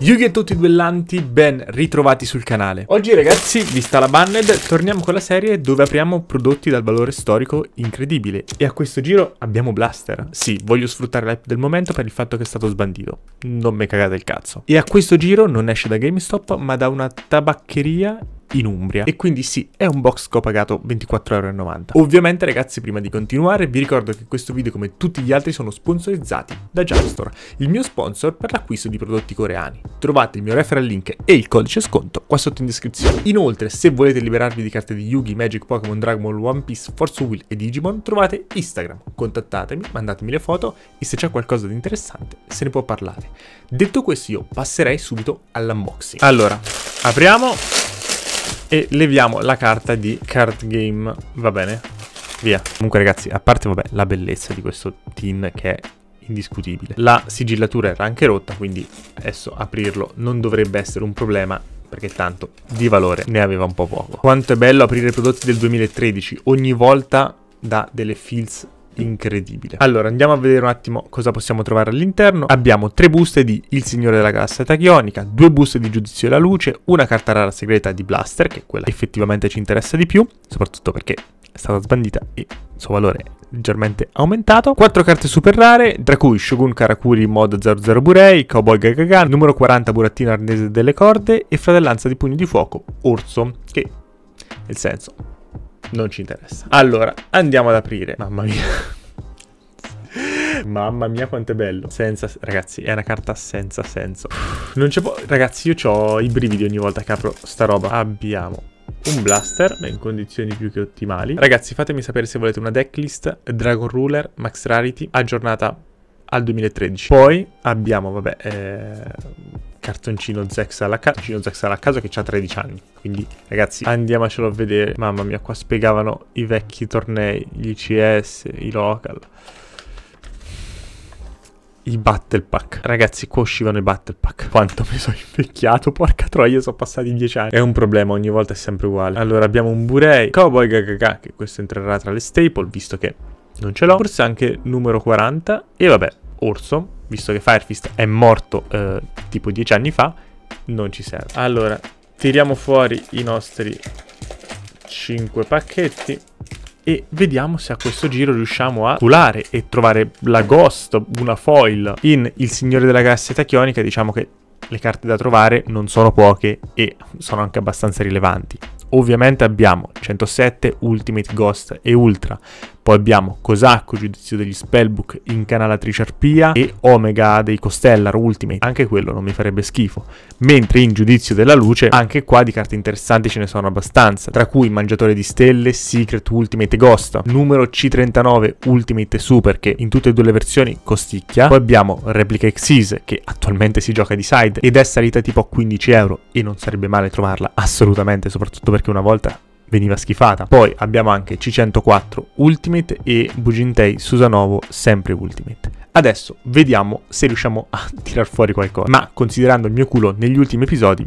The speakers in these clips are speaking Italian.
Yugi e tutti i duellanti, ben ritrovati sul canale. Oggi ragazzi, vista la banned, torniamo con la serie dove apriamo prodotti dal valore storico incredibile. E a questo giro abbiamo Blaster. Sì, voglio sfruttare l'app del momento per il fatto che è stato sbandito. Non me cagate il cazzo. E a questo giro non esce da GameStop, ma da una tabaccheria in Umbria. E quindi sì, è un box che ho pagato 24,90€. Ovviamente ragazzi, prima di continuare, vi ricordo che questo video come tutti gli altri sono sponsorizzati da Jamstore, il mio sponsor per l'acquisto di prodotti coreani. Trovate il mio referral link e il codice sconto qua sotto in descrizione. Inoltre, se volete liberarvi di carte di Yugi, Magic, Pokémon, Dragon Ball, One Piece, Force Will e Digimon, trovate Instagram. Contattatemi, mandatemi le foto e se c'è qualcosa di interessante se ne può parlare. Detto questo io passerei subito all'unboxing. Allora, apriamo e leviamo la carta di card game, va bene? Via. Comunque ragazzi, a parte vabbè, la bellezza di questo tin che è indiscutibile. La sigillatura era anche rotta, quindi adesso aprirlo non dovrebbe essere un problema perché tanto di valore ne aveva un po' poco. Quanto è bello aprire prodotti del 2013, ogni volta dà delle feels incredibile. Allora, andiamo a vedere un attimo cosa possiamo trovare all'interno. Abbiamo tre buste di Il Signore della Galassia Tachionica, due buste di Giudizio della Luce, una carta rara segreta di Blaster, che è quella che effettivamente ci interessa di più, soprattutto perché è stata sbandita e il suo valore è leggermente aumentato. Quattro carte super rare, tra cui Shogun Karakuri Mod 00 Burei, Cowboy Gagagan, numero 40 Burattino Arnese delle Corde e Fratellanza di Pugno di Fuoco Orso, che nel senso non ci interessa. Allora, andiamo ad aprire. Mamma mia. Mamma mia quanto è bello Senza, ragazzi, è una carta senza senso Non c'è po- Ragazzi, io ho i brividi ogni volta che apro sta roba Abbiamo un blaster in condizioni più che ottimali Ragazzi, fatemi sapere se volete una decklist Dragon Ruler, Max Rarity Aggiornata al 2013 Poi abbiamo, vabbè, eh cartoncino Zex alla, ca Zex alla casa che ha 13 anni. Quindi ragazzi andiamocelo a vedere. Mamma mia, qua spiegavano i vecchi tornei, gli CS, i local. I battle pack. Ragazzi, qua uscivano i battle pack. Quanto mi sono invecchiato, porca troia, sono passati 10 anni. È un problema, ogni volta è sempre uguale. Allora abbiamo un Burei, Cowboy Gagaga, che questo entrerà tra le staple, visto che non ce l'ho. Forse anche numero 40. E vabbè, Orso visto che Firefist è morto eh, tipo dieci anni fa, non ci serve. Allora, tiriamo fuori i nostri 5 pacchetti e vediamo se a questo giro riusciamo a culare e trovare la Ghost, una foil in Il Signore della Gassetta Chionica, diciamo che le carte da trovare non sono poche e sono anche abbastanza rilevanti. Ovviamente abbiamo 107, Ultimate Ghost e Ultra, poi abbiamo Cosacco, Giudizio degli Spellbook, Incanalatrice Arpia e Omega dei Costellar Ultimate. Anche quello non mi farebbe schifo. Mentre in Giudizio della Luce, anche qua di carte interessanti ce ne sono abbastanza, tra cui Mangiatore di Stelle, Secret Ultimate Ghost, numero C39 Ultimate Super che in tutte e due le versioni costicchia. Poi abbiamo Replica Xyz che attualmente si gioca di side ed è salita tipo a 15 euro e non sarebbe male trovarla assolutamente, soprattutto perché una volta veniva schifata. Poi abbiamo anche C104 Ultimate e Bugintei Susanovo sempre Ultimate. Adesso vediamo se riusciamo a tirar fuori qualcosa. Ma considerando il mio culo negli ultimi episodi,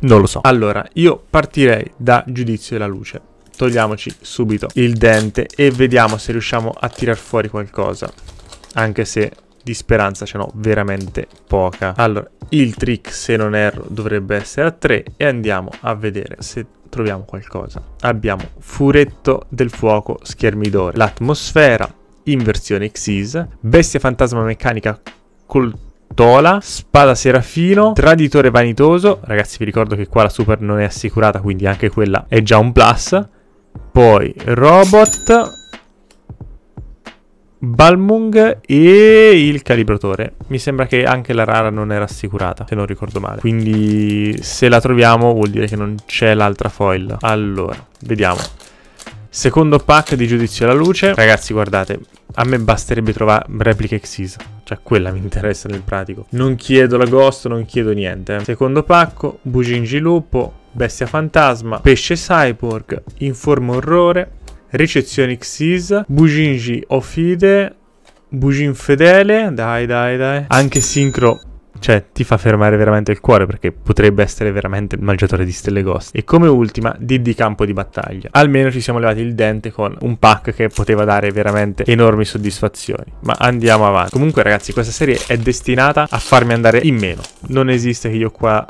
non lo so. Allora, io partirei da Giudizio della Luce. Togliamoci subito il dente e vediamo se riusciamo a tirar fuori qualcosa. Anche se di speranza ce n'ho veramente poca. Allora, il trick, se non erro, dovrebbe essere a 3 e andiamo a vedere se troviamo qualcosa. Abbiamo Furetto del Fuoco Schermidore, l'atmosfera in versione Xyz, Bestia Fantasma Meccanica Coltola, Spada Serafino, Traditore Vanitoso, ragazzi vi ricordo che qua la super non è assicurata quindi anche quella è già un plus, poi Robot, Balmung e il calibratore. Mi sembra che anche la rara non era assicurata, se non ricordo male. Quindi se la troviamo vuol dire che non c'è l'altra foil. Allora, vediamo. Secondo pack di giudizio alla luce. Ragazzi, guardate, a me basterebbe trovare Replica Xyz. Cioè, quella mi interessa nel pratico. Non chiedo l'agosto, non chiedo niente. Eh. Secondo pacco, Bugin Giluppo, Bestia Fantasma, Pesce Cyborg, Informe Orrore, Ricezione Xis, Bujinji Ofide, Bujin Fedele, dai dai dai, anche Sincro cioè ti fa fermare veramente il cuore perché potrebbe essere veramente il mangiatore di stelle ghost. E come ultima, Diddy campo di battaglia. Almeno ci siamo levati il dente con un pack che poteva dare veramente enormi soddisfazioni. Ma andiamo avanti. Comunque ragazzi, questa serie è destinata a farmi andare in meno. Non esiste che io qua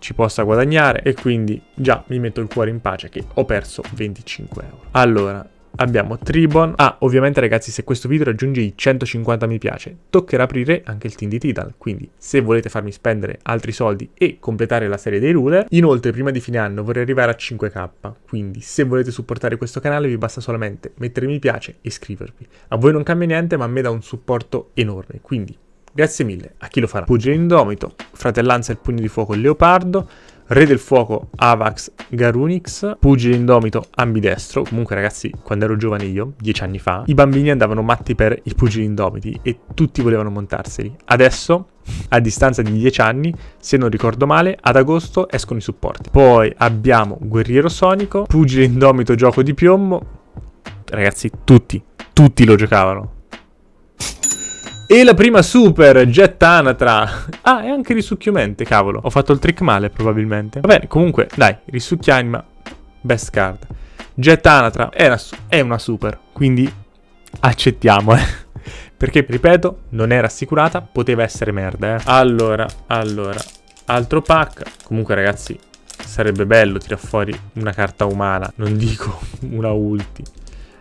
ci possa guadagnare e quindi già mi metto il cuore in pace che ho perso 25 euro. Allora, abbiamo Tribon. Ah, ovviamente ragazzi, se questo video raggiunge i 150 mi piace, toccherà aprire anche il team di Tidal, quindi se volete farmi spendere altri soldi e completare la serie dei ruler. Inoltre, prima di fine anno vorrei arrivare a 5k, quindi se volete supportare questo canale vi basta solamente mettere mi piace e iscrivervi. A voi non cambia niente, ma a me dà un supporto enorme, quindi Grazie mille a chi lo farà. Pugile Indomito, Fratellanza il Pugno di Fuoco Leopardo, Re del Fuoco Avax Garunix, Pugile Indomito Ambidestro, comunque ragazzi quando ero giovane io, dieci anni fa, i bambini andavano matti per i Pugili Indomiti e tutti volevano montarseli. Adesso, a distanza di dieci anni, se non ricordo male, ad agosto escono i supporti. Poi abbiamo Guerriero Sonico, Pugile Indomito Gioco di Piombo, ragazzi tutti, tutti lo giocavano e la prima super, Jet Anatra. Ah, è anche risucchiumente, cavolo. Ho fatto il trick male, probabilmente. Va bene, comunque, dai, risucchia anima, best card. Jet Anatra è una, è una super, quindi accettiamo, eh. Perché, ripeto, non era assicurata, poteva essere merda, eh. Allora, allora, altro pack. Comunque, ragazzi, sarebbe bello tirare fuori una carta umana. Non dico una ulti,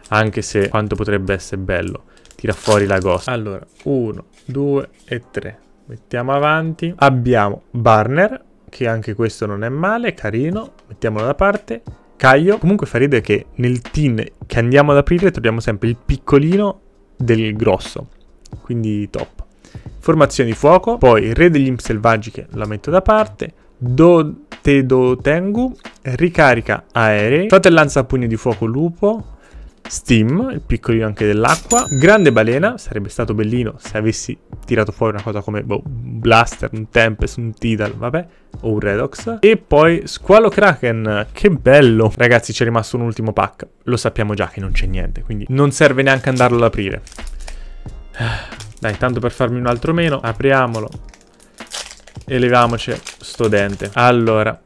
anche se quanto potrebbe essere bello tira fuori la ghost. Allora, 1, 2 e 3. Mettiamo avanti. Abbiamo Barner, che anche questo non è male, carino. Mettiamolo da parte. Caio. Comunque fa ridere che nel tin che andiamo ad aprire troviamo sempre il piccolino del grosso. Quindi top. Formazione di fuoco. Poi il re degli imp selvaggi che la metto da parte. Do te do Tengu. Ricarica aerei. Fratellanza a pugno di fuoco lupo. Steam, il piccolino anche dell'acqua. Grande balena, sarebbe stato bellino se avessi tirato fuori una cosa come boh, un Blaster, un Tempest, un Tidal, vabbè, o un Redox. E poi Squalo Kraken, che bello! Ragazzi, c'è rimasto un ultimo pack, lo sappiamo già che non c'è niente, quindi non serve neanche andarlo ad aprire. Dai, tanto per farmi un altro meno, apriamolo. E leviamoci sto dente. Allora,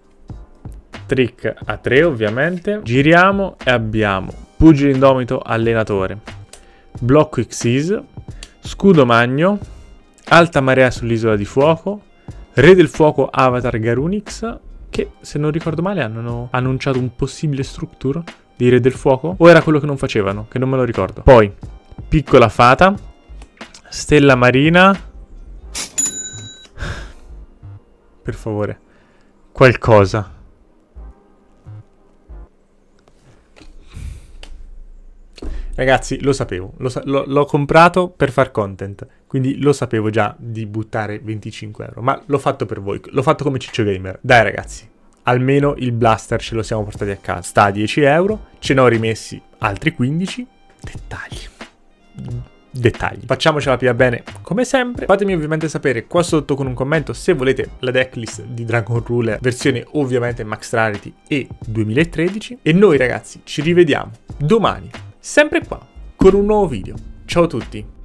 trick a 3 ovviamente. Giriamo e abbiamo Pugile Indomito Allenatore, Blocco Xyz, Scudo Magno, Alta Marea sull'Isola di Fuoco, Re del Fuoco Avatar Garunix, che se non ricordo male hanno annunciato un possibile structure di Re del Fuoco, o era quello che non facevano, che non me lo ricordo. Poi, Piccola Fata, Stella Marina... Per favore, qualcosa. Ragazzi, lo sapevo, lo sa- lo, l'ho comprato per far content, quindi lo sapevo già di buttare 25 euro, ma l'ho fatto per voi, l'ho fatto come Ciccio Gamer. Dai ragazzi, almeno il blaster ce lo siamo portati a casa, sta a 10 euro, ce ne ho rimessi altri 15, dettagli dettagli. Facciamocela più bene come sempre. Fatemi ovviamente sapere qua sotto con un commento se volete la decklist di Dragon Ruler, versione ovviamente Max Rarity e 2013. E noi ragazzi ci rivediamo domani sempre qua, con un nuovo video. Ciao a tutti!